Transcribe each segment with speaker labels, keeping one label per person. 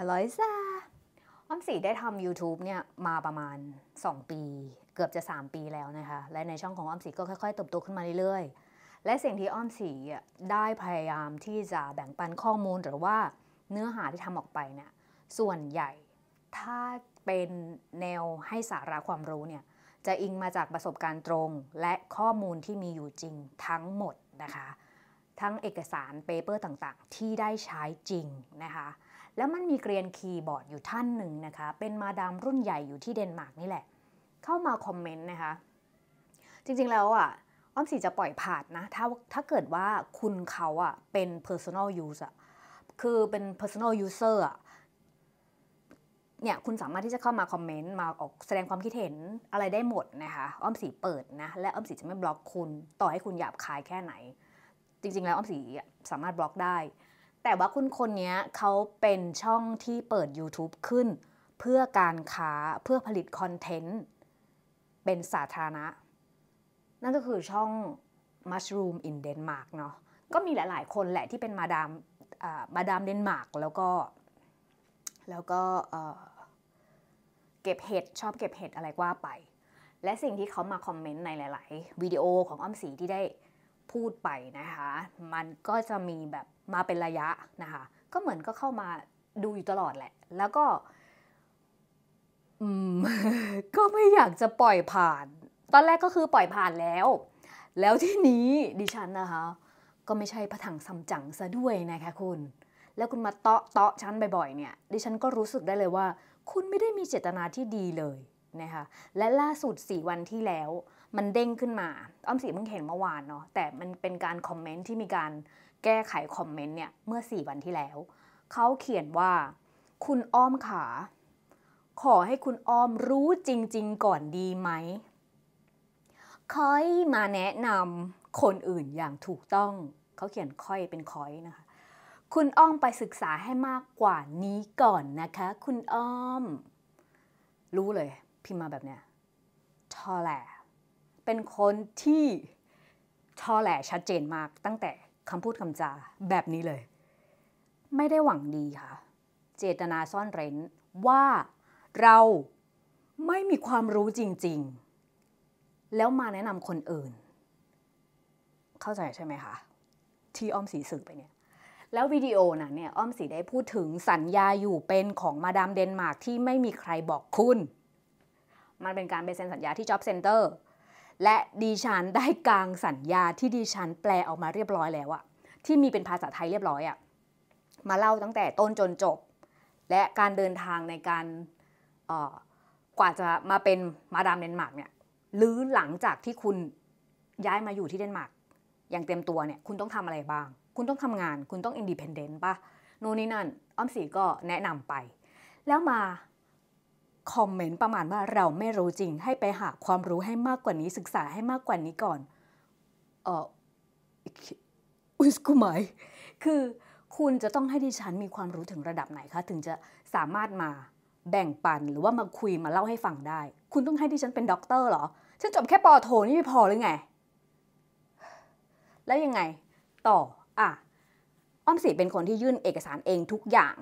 Speaker 1: ฮลโหลซ่า อ้อมสีได้ทำ YouTube เนี่ยมาประมาณ 2 ปี เกือบจะ 3 ปีแล้วนะคะ และในช่องของอ้อมสีก็ค่อยๆเติบโตขึ้นมาเรื่อยๆ และสิ่งที่อ้อมสีได้พยายามที่จะแบ่งปันข้อมูลหรือว่าเนื้อหาที่ทำออกไปเนี่ยส่วนใหญ่ ถ้าเป็นแนวให้สาระความรู้เนี่ยจะอิงมาจากประสบการณ์ตรงและข้อมูลที่มีอยู่จริงทั้งหมดนะคะ ทั้งเอกสารเปเปอร์ต่างๆ ที่ได้ใช้จริงนะคะแล้วมันมีเกรียนคีย์บอร์ดอยู่ท่านหนึ่งนะคะ เป็นมาดามรุ่นใหญ่อยู่ที่เดนมาร์กนี่แหละ เข้ามาคอมเมนต์นะคะ จริงๆ แล้วอ่ะอ้อมสีจะปล่อยผ่านนะ ถ้าถ้าเกิดว่าคุณเขาอ่ะเป็น personal use อ่ะคือเป็น personal user อะ่ะเนี่ยคุณสามารถที่จะเข้ามาคอมเมนต์มาออกแสดงความคิดเห็นอะไรได้หมดนะคะ อ้อมสีเปิดนะและอ้อมสีจะไม่บล็อกคุณ ต่อให้คุณหยาบคายแค่ไหน จริง ๆแล้วอ้อมสีสามารถบล็อกได้แต่ว่าคุณคนนี้เขาเป็นช่องที่เปิด YouTube ขึ้นเพื่อการค้า เพื่อผลิตคอนเทนต์ เป็นสาธารณะนั่นก็คือช่อง Mushroom in Denmark เนาะก็มีหลายๆคนแหละที่เป็นมาดามมาดามเดนมาร์กแล้วก็แล้วก็เก็บเห็ดชอบเก็บเห็ดอะไรว่าไป และสิ่งที่เขามาคอมเมนต์ในหลาย ๆ วิดีโอของอ้อมสีที่ได้พูดไปนะคะ มันก็จะมีแบบมาเป็นระยะนะคะก็เหมือนก็เข้ามาดูอยู่ตลอดแหละ แล้วก็ก็ไม่อยากจะปล่อยผ่าน ตอนแรกก็คือปล่อยผ่านแล้ว แล้วที่นี้ดิฉันนะคะก็ไม่ใช่ผถังซัมจังซะด้วยนะคะคุณ แล้วคุณมาเตาะเตาะฉันบ่อยๆเนี่ยดิฉันก็รู้สึกได้เลยว่า คุณไม่ได้มีเจตนาที่ดีเลยนะคะและล่าสุด4วันที่แล้ว มันเด้งขึ้นมาอ้อมสีเพิ่งเห็นเมื่อวานเนาะแต่มันเป็นการคอมเมนต์ที่มีการแก้ไขคอมเมนต์เนี่ยเมื่อ 4 วันที่แล้วเขาเขียนว่า คุณอ้อมขา ขอให้คุณอ้อมรู้จริง ๆ ก่อนดีไหมค่อยมาแนะนำคนอื่นอย่างถูกต้อง เขาเขียนค่อยเป็นค่อยนะคะคุณอ้อมไปศึกษาให้มากกว่านี้ก่อนนะคะ คุณอ้อม รู้เลยพิมมาแบบเนี้ยทอแหลเป็นคนที่ทอแหลชัดเจนมากตั้งแต่คำพูดคำจา แบบนี้เลย ไม่ได้หวังดีค่ะ เจตนาซ่อนเร้นว่าเราไม่มีความรู้จริงๆ แล้วมาแนะนำคนอื่น เข้าใจใช่ไหมคะที่อ้อมสีสื่อไปเนี่ย แล้ววิดีโอนั้นเนี่ยอ้อมสีได้พูดถึงสัญญาอยู่เป็นของมาดามเดนมาร์กที่ไม่มีใครบอกคุณ มันเป็นการไปเซ็นสัญญาที่จ็อบเซ็นเตอร์และดีฉันได้กลางสัญญาที่ดีฉันแปลออกมาเรียบร้อยแล้วอะที่มีเป็นภาษาไทยเรียบร้อยอะมาเล่าตั้งแต่ต้นจนจบ และการเดินทางในการกว่าจะมาเป็นมาดามเดนมาร์กเนี่ยหรือหลังจากที่คุณย้ายมาอยู่ที่เดนมาร์กอย่างเต็มตัวเนี่ยคุณต้องทำอะไรบ้าง คุณต้องทำงานคุณต้องอินดีเพนเดนต์ป่ะโน่นนี่นั่นอ้อมสีก็แนะนำไป แล้วมาคอมเมนต์ประมาณว่าเราไม่รู้จริงให้ไปหาความรู้ให้มากกว่านี้ศึกษาให้มากกว่านี้ก่อนเอออุ้กูไหมคือคุณจะต้องให้ดิฉันมีความรู้ถึงระดับไหนคะถึงจะสามารถมาแบ่งปันหรือว่ามาคุยมาเล่าให้ฟังได้ คุณต้องให้ดิฉันเป็น ด็อกเตอร์เหรอ ฉันจบแค่ปอโทนี่ไม่พอหรือไง แล้วยังไง ต่ออ่ะอ้อมสีเป็นคนที่ยื่นเอกสารเองทุกอย่าง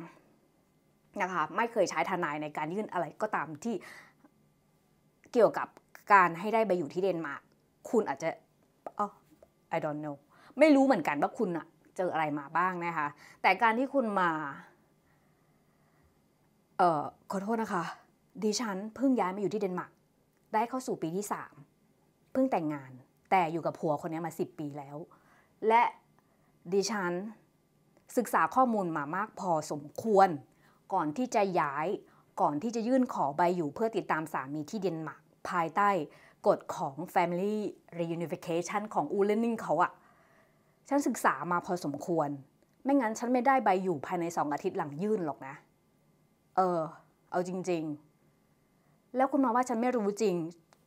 Speaker 1: นะคะไม่เคยใช้ทนายในการยื่นอะไรก็ตามที่เกี่ยวกับการให้ได้ไปอยู่ที่เดนมาร์กคุณอาจจะอ๋อ I don't know ไม่รู้เหมือนกันว่าคุณอะเจออะไรมาบ้างนะคะแต่การที่คุณมา เอ่อขอโทษนะคะดิฉันเพิ่งย้ายมาอยู่ที่เดนมาร์กได้เข้าสู่ปีที่ 3 เพิ่งแต่งงาน แต่อยู่กับผัวคนนี้มา10ปีแล้ว และดิฉันศึกษาข้อมูลมามากพอสมควรก่อนที่จะย้ายก่อนที่จะยื่นขอใบอยู่เพื่อติดตามสามีที่เดนมาร์กภายใต้กฎของ Family Reunification ของอูเลนนิงเขาอะฉันศึกษามาพอสมควร ไม่งั้นฉันไม่ได้ใบอยู่ภายในสองอาทิตย์หลังยื่นหรอกนะ เออ เอาจริงๆ แล้วคุณมาว่าฉันไม่รู้จริง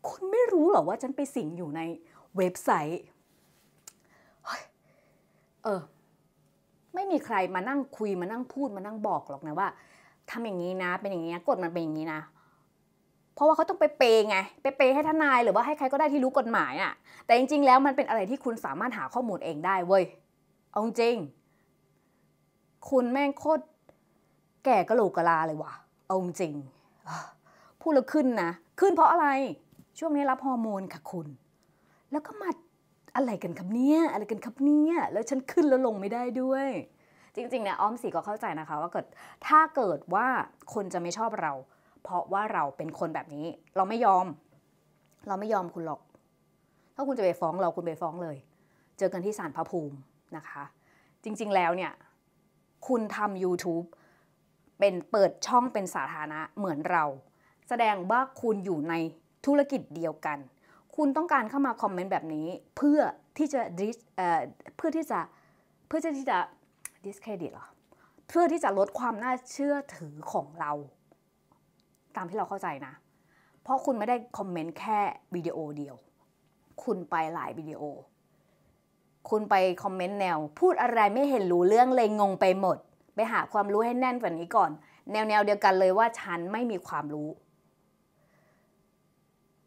Speaker 1: คุณไม่รู้หรอว่าฉันไปสิงอยู่ในเว็บไซต์เออไม่มีใครมานั่งคุยมานั่งพูดมานั่งบอกหรอกนะว่า ทำอย่างนี้นะ เป็นอย่างนี้กฎมันเป็นอย่างนี้นะเพราะว่าเขาต้องไปเปย์ไง ไปเปย์ให้ทนายหรือว่าให้ใครก็ได้ที่รู้กฎหมายอะ่ะ แต่จริงๆ แล้วมันเป็นอะไรที่คุณสามารถหาข้อมูลเองได้เว้ยเอาจริง คุณแม่งโคตรแก่กะโหลกกะลาเลยว่ะเอาจริงพูดแล้วขึ้นนะขึ้นเพราะอะไรช่วงนี้รับฮอร์โมนค่ะคุณ แล้วก็มาอะไรกันครับเนี่ย อะไรกันครับเนี่ยแล้วฉันขึ้นแล้วลงไม่ได้ด้วย จริงๆเนี่ยอ้อมสีก็เข้าใจนะคะ ว่าเกิดถ้าเกิดว่าคนจะไม่ชอบเรา เพราะว่าเราเป็นคนแบบนี้เราไม่ยอม เราไม่ยอมคุณหรอก ถ้าคุณจะไปฟ้องเราคุณไปฟ้องเลย เจอกันที่ศาลพระภูมินะคะ จริงๆแล้วเนี่ย คุณทำ YouTube เป็นเปิดช่องเป็นสาธารณะเหมือนเรา แสดงว่าคุณอยู่ในธุรกิจเดียวกันคุณต้องการเข้ามาคอมเมนต์แบบนี้เพื่อที่จะดิสเพื่อที่จะเพื่อที่จะดิสเครดิตหรอเพื่อที่จะลดความน่าเชื่อถือของเรา ตามที่เราเข้าใจนะ เพราะคุณไม่ได้คอมเมนต์แค่วิดีโอเดียว คุณไปหลายวิดีโอ คุณไปคอมเมนต์แนวพูดอะไรไม่เห็นรู้เรื่องเลยงงไปหมด ไปหาความรู้ให้แน่นกว่านี้ก่อน แนวแนวเดียวกันเลยว่าฉันไม่มีความรู้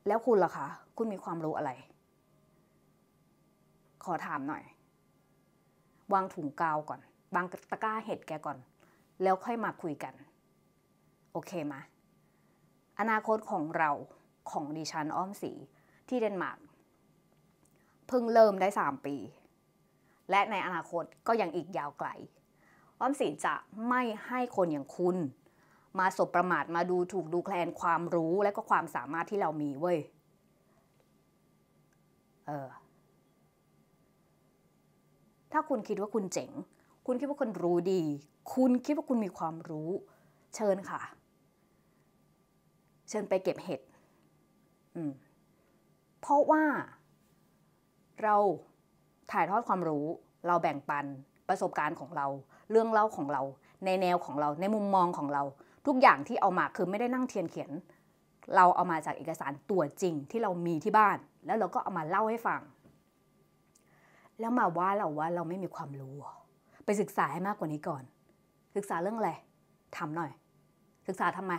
Speaker 1: แล้วคุณล่ะคะคุณมีความรู้อะไร ขอถามหน่อย วางถุงกาวก่อนวางตะกร้าเห็ดแกก่อน แล้วค่อยมาคุยกัน โอเคไหมอนาคตของเราของดิฉันอ้อมสีที่เดนมาร์กเพิ่งเริ่มได้3ปี และในอนาคตก็ยังอีกยาวไกล อ้อมสีจะไม่ให้คนอย่างคุณ มาสบประมาทมาดูถูกดูแคลนความรู้และก็ความสามารถที่เรามีเว้ยเออถ้าคุณคิดว่าคุณเจ๋ง คุณคิดว่าคุณรู้ดี คุณคิดว่าคุณมีความรู้ เชิญค่ะ เชิญไปเก็บเห็ดเพราะว่า เราถ่ายทอดความรู้ เราแบ่งปันประสบการณ์ของเรา เรื่องเล่าของเรา ในแนวของเรา ในมุมมองของเรา ทุกอย่างที่เอามาคือไม่ได้นั่งเทียนเขียนเราเอามาจากเอกสารตัวจริงที่เรามีที่บ้าน แล้วเราก็เอามาเล่าให้ฟัง แล้วมาว่าเราว่าเราไม่มีความรู้ ไปศึกษาให้มากกว่านี้ก่อน ศึกษาเรื่องอะไรทำหน่อย ศึกษาทำไม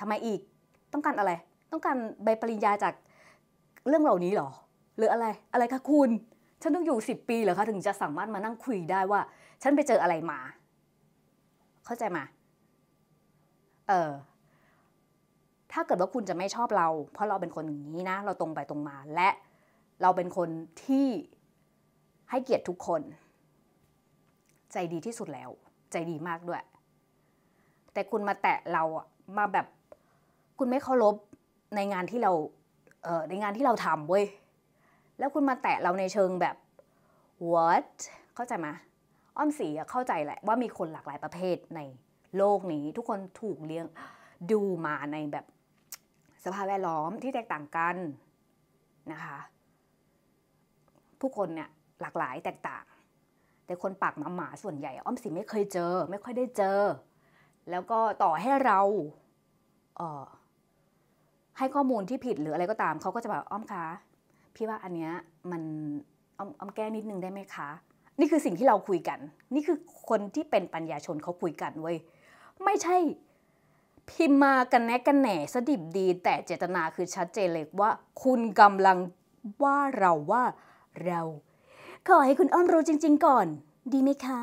Speaker 1: ทำไมอีก ต้องการอะไร ต้องการใบปริญญาจากเรื่องเหล่านี้หรอ หรืออะไร อะไรคะคุณ ฉันต้องอยู่ิบปีเหรอคะถึงจะสามารถมานั่งคุยได้ว่า ฉันไปเจออะไรมา เข้าใจมา เออถ้าเกิดว่าคุณจะไม่ชอบเรา เพราะเราเป็นคนอย่างนี้นะ เราตรงไปตรงมาและเราเป็นคนที่ให้เกียรติทุกคน ใจดีที่สุดแล้ว ใจดีมากด้วย แต่คุณมาแตะเราอะมาแบบ คุณไม่เคารพในงานที่เราเออในงานที่เราทำเว้ยแล้วคุณมาแตะเราในเชิงแบบ what เข้าใจไหมอ้อมสีเข้าใจแหละ ว่ามีคนหลากหลายประเภทในโลกนี้ทุกคนถูกเลี้ยงดูมาในแบบสภาพแวดล้อมที่แตกต่างกันนะคะผู้คนเนี่ยหลากหลายแตกต่าง แต่คนปากหมาหมาส่วนใหญ่ อ้อมสิไม่เคยเจอ ไม่ค่อยได้เจอ แล้วก็ต่อให้เราเออให้ข้อมูลที่ผิดหรืออะไรก็ตามเขาก็จะแบบอ้อมคะพี่ว่าอันเนี้ยมันอ้อมอ้อมแก้นิดนึงได้ไหมคะ นี่คือสิ่งที่เราคุยกัน นี่คือคนที่เป็นปัญญาชนเขาคุยกันเว้ยไม่ใช่พิมพ์มากันแนกันแหน่สดิบดี แต่เจตนาคือชัดเจนเลยว่า คุณกำลังว่าเราว่าเรา ขอให้คุณอ้อมรู้จริง ๆ ก่อน ดีไหมคะ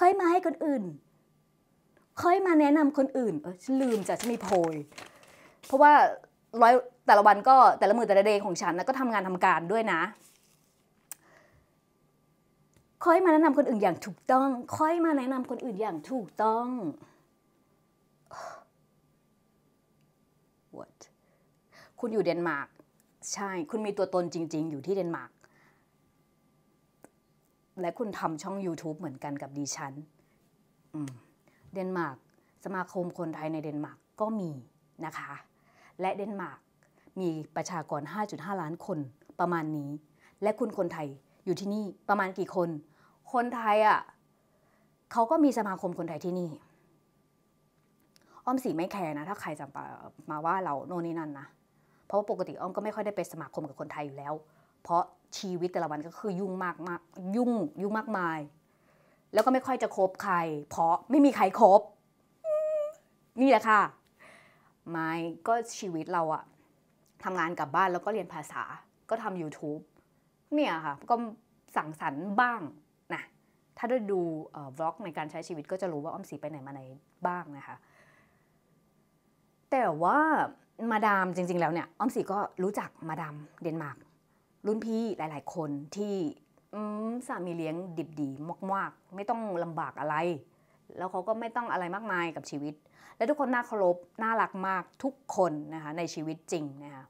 Speaker 1: ค่อยมาให้คนอื่น ค่อยมาแนะนำคนอื่นเออฉันลืมจ้ะฉันมีโพยเพราะว่าร้อยแต่ละวันก็แต่ละมือแต่ละเดย์ของฉันนะก็ทำงานทำการด้วยนะ ค่อยมาแนะนำคนอื่นอย่างถูกต้อง ค่อยมาแนะนำคนอื่นอย่างถูกต้องคุณอยู่เดนมาร์กใช่ คุณมีตัวตนจริงๆ อยู่ที่เดนมาร์กและคุณทำช่อง YouTube เหมือนกันกับดิฉันเดนมาร์กสมาคมคนไทยในเดนมาร์กก็มีนะคะ และเดนมาร์กมีประชากร 5.5 ล้านคนประมาณนี้ และคุณคนไทยอยู่ที่นี่ประมาณกี่คน คนไทยอะ่ะเขาก็มีสมาคมคนไทยที่นี่ อ้อมสีไม่แคร์นะ ถ้าใครจะมาว่าเราโน่นนี่นั่นนะเพราะปกติอ้อมก็ไม่ค่อยได้ไปสมาคมกับคนไทยอยู่แล้ว เพราะชีวิตแต่ละวันก็คือยุ่งมากมากยุ่งยุ่งมากมาย แล้วก็ไม่ค่อยจะคบใคร เพราะไม่มีใครครบนี่แหละค่ะไม่ก็ชีวิตเราอะทำงานกลับบ้านแล้วก็เรียนภาษาก็ทำ YouTube เนี่ยค่ะก็สั่งสรรค์บ้างนะถ้าได้ดูบล็อกในการใช้ชีวิตก็จะรู้ว่า อ้อมสีไปไหนมาไหนบ้างนะคะแต่ว่ามาดามจริง ๆ แล้วเนี่ยอ้อมสีก็รู้จักมาดามเดนมาร์กรุ่นพี่หลาย ๆ คนที่สามีเลี้ยงดิบดีมากๆ ไม่ต้องลำบากอะไร แล้วเขาก็ไม่ต้องอะไรมากมายกับชีวิต และทุกคนน่าเคารพน่ารักมากทุกคนนะคะในชีวิตจริงนะคะ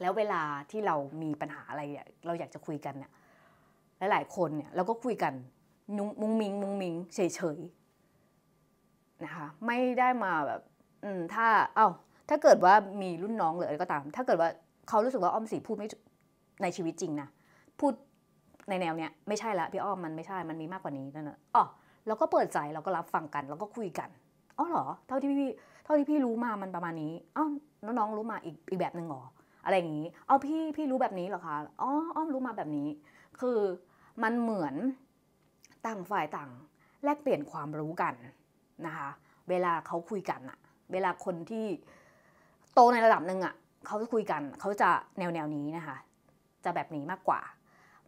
Speaker 1: แล้วเวลาที่เรามีปัญหาอะไร เราอยากจะคุยกันเนี่ยหลาย ๆคนเนี่ยเราก็คุยกันมุงมิงมุงมิงเฉยๆนะคะไม่ได้มาแบบืมถ้าเอา้าถ้าเกิดว่ามีรุ่นน้องหรืออะไรก็ตาม ถ้าเกิดว่าเขารู้สึกว่าอ้อมสีพูดไม่ในชีวิตจริงนะพูดในแนวเนี้ยไม่ใช่ละพี่อ้อมมันไม่ใช่มันมีมากกว่านี้นั่นนะอ๋อเราก็เปิดใจเราก็รับฟังกันเราก็คุยกันอ๋อเหรอเท่าที่พี่เท่าที่พี่รู้มามันประมาณนี้อ้าวน้องรู้มาอีกอีกแบบหนึ่งหรออะไรอย่างนี้เอาพี่พี่รู้แบบนี้เหรอคะอ๋ออ้อมรู้มาแบบนี้ คือมันเหมือนต่างฝ่ายต่าง แลกเปลี่ยนความรู้กันนะคะเวลาเขาคุยกันอะเวลาคนที่โตในระดับหนึ่งอะ่ะเขาจะคุยกันเขาจะแนวแนวนี้นะคะ จะแบบนี้มากกว่า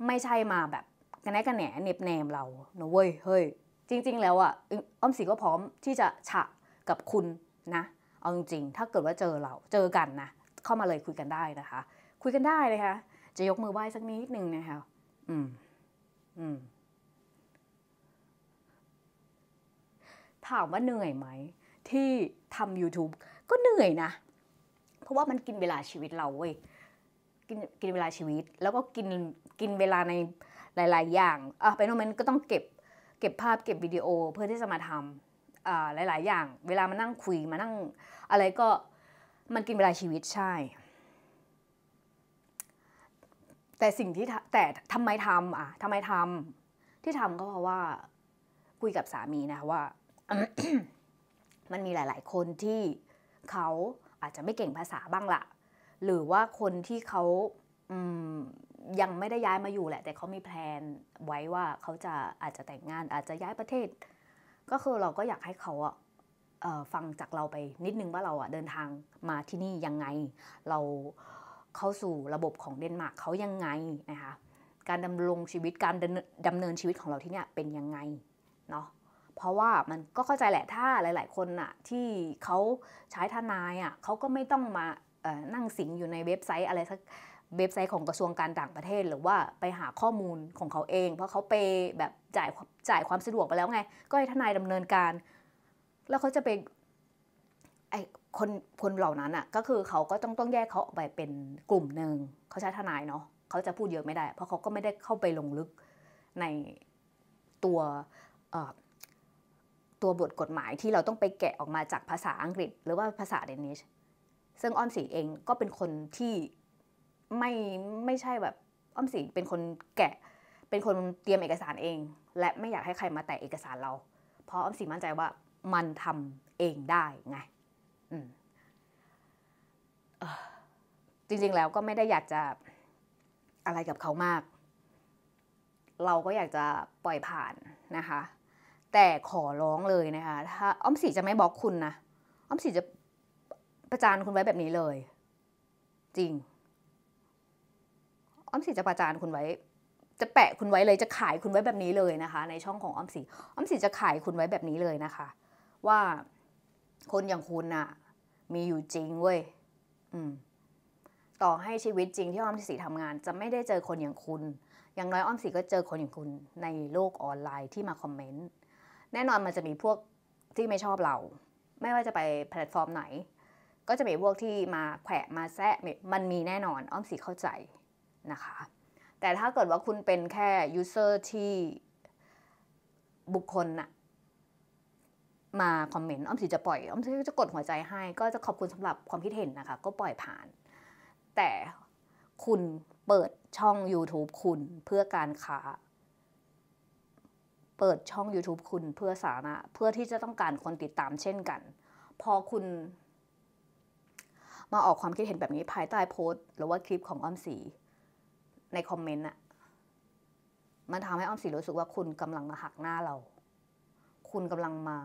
Speaker 1: ไม่ใช่มาแบบกระแนกระแหนเน็บแนมเราเนอะเว้ยเฮ้ยจริง ๆ แล้วอะ่ะอ้อมสีก็พร้อมที่จะฉะกับคุณนะ เอาจริงๆ ถ้าเกิดว่าเจอเรา เจอกันนะ เข้ามาเลยคุยกันได้นะคะ คุยกันได้เละคะจะยกมือไหว้สักนิดหนึ่งนะคะอืม อืมถามว่าเหนื่อยไหมที่ทำ YouTube ก็เหนื่อยนะ เพราะว่ามันกินเวลาชีวิตเราเว้ย กินกินเวลาชีวิต แล้วก็กินกินเวลาในหลายๆ อย่าง อ่ะไปโนมันก็ต้องเก็บเก็บภาพเก็บวิดีโอเพื่อที่จะมาทำอ่าหลายๆ อย่าง เวลามานั่งคุยมานั่ง อะไรก็มันกินเวลาชีวิตใช่ แต่สิ่งที่แต่ทำไมทำอ่ะทำไมทำที่ทำก็เพราะว่าคุยกับสามีนะว่ามันมีหลาย ๆ คนที่เขาอาจจะไม่เก่งภาษาบ้างละ หรือว่าคนที่เขายังไม่ได้ย้ายมาอยู่แหละ แต่เขามีแพลนไว้ว่าเขาจะอาจจะแต่งงานอาจจะย้ายประเทศ ก็คือเราก็อยากให้เขาอฟังจากเราไป นิดนึงว่าเราอะเดินทางมาที่นี่ยังไง เราเข้าสู่ระบบของเดนมาร์กเขายังไงนะคะ การดำรงชีวิตการดำเนินชีวิตของเราที่นี่เป็นยังไงเนาะเพราะว่ามันก็เข้าใจแหละถ้าหลาย ๆ คนอะที่เขาใช้ทนายอะเขาก็ไม่ต้องมานั่งสิงอยู่ในเว็บไซต์ อะไรสักเว็บไซต์ของกระทรวงการต่างประเทศ หรือว่าไปหาข้อมูลของเขาเอง เพราะเขาไปแบบจ่ายจ่ายความสะดวกไปแล้วไงก็ให้ทนายดำเนินการ แล้วเขาจะไปไอคนคนเหล่านั้นอะ่ะก็คือเขาก็ต้องต้องแยกเขาออกไปเป็นกลุ่มหนึ่งเขาใช้ทนายเนาะเขาจะพูดเยอะไม่ได้ เพราะเขาก็ไม่ได้เข้าไปลงลึกในตัวตัวบทกฎหมายที่เราต้องไปแกะออกมาจากภาษาอังกฤษ หรือว่าภาษาเดนิชซึ่งอ้อมสีเองก็เป็นคนที่ไม่ไม่ใช่แบบอ้อมสีเป็นคนแกะเป็นคนเตรียมเอกสารเอง และไม่อยากให้ใครมาแตะเอกสารเราเพราะอ้อมสีมั่นใจว่ามันทำเองได้ไงจริงๆแล้วก็ไม่ได้อยากจะอะไรกับเขามาก เราก็อยากจะปล่อยผ่านนะคะแต่ขอร้องเลยนะคะ ถ้าอ้อมสีจะไม่บล็อกคุณนะ อ้อมสีจะประจานคุณไว้แบบนี้เลย จริง อ้อมสีจะประจานคุณไว้ จะแปะคุณไว้เลย จะขายคุณไว้แบบนี้เลยนะคะ ในช่องของอ้อมสีอ้อมสีจะขายคุณไว้แบบนี้เลยนะคะ ว่าคนอย่างคุณน่ะ มีอยู่จริงเว้ย อืมต่อให้ชีวิตจริงที่อ้อมสีทำงาน จะไม่ได้เจอคนอย่างคุณ อย่างน้อยอ้อมสีก็เจอคนอย่างคุณ ในโลกออนไลน์ที่มาคอมเมนต์แน่นอนมันจะมีพวกที่ไม่ชอบเรา ไม่ว่าจะไปแพลตฟอร์มไหน ก็จะมีพวกที่มาแขวะมาแซะมันมีแน่นอนอ้อมสีเข้าใจนะคะ แต่ถ้าเกิดว่าคุณเป็นแค่ยูเซอร์ที่บุคคลน่ะมาคอมเมนต์อ้อมสีจะปล่อยอ้อมสีจะกดหัวใจให้ ก็จะขอบคุณสำหรับความคิดเห็นนะคะก็ปล่อยผ่าน แต่คุณเปิดช่อง YouTube คุณเพื่อการค้าเปิดช่อง YouTube คุณเพื่อสาระเพื่อที่จะต้องการคนติดตามเช่นกัน พอคุณ มาออกความคิดเห็นแบบนี้ภายใต้โพสต์หรือว่าคลิปของอ้อมสี ในคอมเมนต์อะมันทำให้อ้อมสีรู้สึกว่าคุณกำลังมาหักหน้าเรา คุณกำลังมา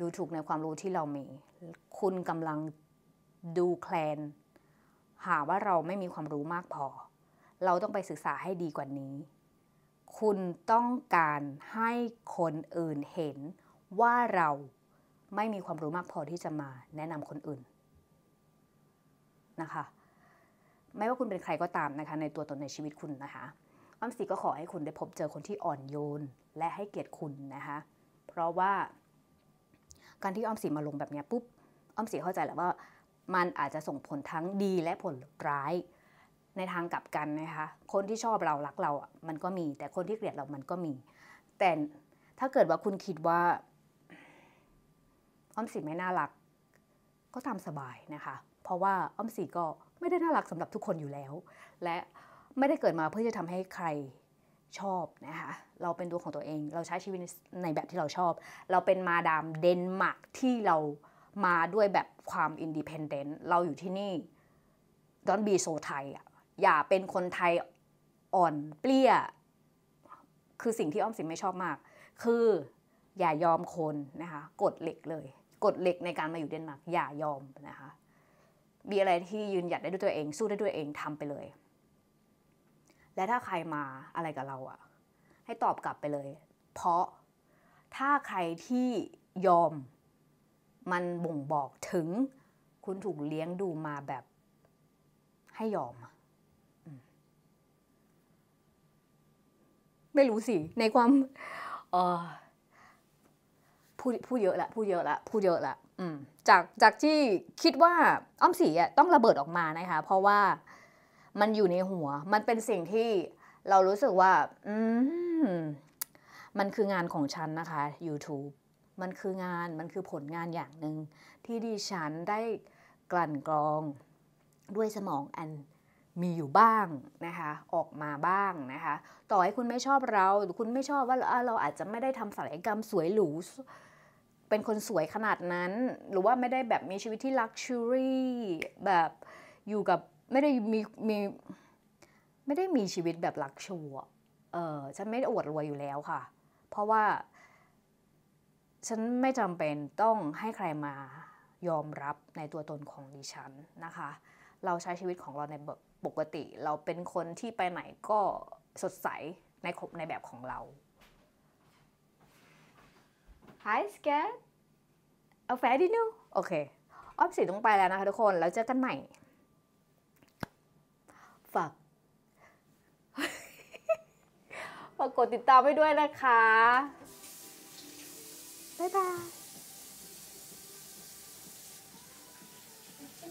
Speaker 1: ดูถูกในความรู้ที่เรามี คุณกำลังดูแคลน หาว่าเราไม่มีความรู้มากพอเราต้องไปศึกษาให้ดีกว่านี้คุณต้องการให้คนอื่นเห็นว่าเราไม่มีความรู้มากพอที่จะมาแนะนำคนอื่นนะคะไม่ว่าคุณเป็นใครก็ตามนะคะในตัวตนในชีวิตคุณนะคะอ้อมสีก็ขอให้คุณได้พบเจอคนที่อ่อนโยน และให้เกียรติคุณนะคะ เพราะว่าการที่อ้อมสีมาลงแบบนี้ปุ๊บอ้อมสีเข้าใจแหละว่า มันอาจจะส่งผลทั้งดีและผลร้ายในทางกลับกันนะคะ คนที่ชอบเรารักเรามันก็มี แต่คนที่เกลียดเรามันก็มี แต่ถ้าเกิดว่าคุณคิดว่า อ้อมสีไม่น่ารัก ก็ตามสบายนะคะ เพราะว่าอ้อมสีก็ไม่ได้น่ารักสำหรับทุกคนอยู่แล้ว และไม่ได้เกิดมาเพื่อจะทำให้ใครชอบนะคะ เราเป็นตัวของตัวเอง เราใช้ชีวิตในแบบที่เราชอบ เราเป็นมาดามเดนมาร์กที่เรามาด้วยแบบความอินดีเพนเดนต์เราอยู่ที่นี่ดอนบีโซไทยอ่อะอย่าเป็นคนไทยอ่อนเปลี้ย คือสิ่งที่อ้อมสิงไม่ชอบมาก คืออย่ายอมคน นะคะ กดเหล็กเลย กดเหล็กในการมาอยู่เดนมาร์ก อย่ายอมนะคะ มีอะไรที่ยืนหยัดได้ด้วยตัวเอง สู้ได้ด้วยเอง ทำไปเลย และถ้าใครมาอะไรกับเราอะ ให้ตอบกลับไปเลย เพราะถ้าใครที่ยอม มันบ่งบอกถึงคุณถูกเลี้ยงดูมาแบบให้ยอมอะไม่รู้สิในความพูดพูดเยอะละพูดเยอะละพูดเยอะละจากจากที่คิดว่าอ้อมสีอ่ะต้องระเบิดออกมานะคะ เพราะว่ามันอยู่ในหัว มันเป็นสิ่งที่เรารู้สึกว่าอืมมันคืองานของฉันนะคะ YouTube มันคืองานมันคือผลงานอย่างหนึ่งที่ดิฉันได้กลั่นกรองด้วยสมองอันมีอยู่บ้างนะคะ ออกมาบ้างนะคะ ต่อให้คุณไม่ชอบเราหรือคุณไม่ชอบว่าเราอาจจะไม่ได้ทำศัลยกรรมสวยหรูเป็นคนสวยขนาดนั้น หรือว่าไม่ได้แบบมีชีวิตที่ลักชัวรี่ แบบอยู่กับไม่ได้มีมี ไม่ได้มีชีวิตแบบลักชัวเออฉันไม่ได้อวดรวยอยู่แล้วค่ะ เพราะว่า ฉันไม่จำเป็นต้องให้ใครมายอมรับในตัวตนของดิฉันนะคะเราใช้ชีวิตของเราในปกติเราเป็นคนที่ไปไหนก็สดใสในในแบบของเรา Hi s c a t เอาแฟดินูโอเค ออฟสีต้องไปแล้วนะคะทุกคน แล้วเจอกันใหม่ ฝากฝากกดติดตามไว้ด้วยนะคะ บ๊ายบาย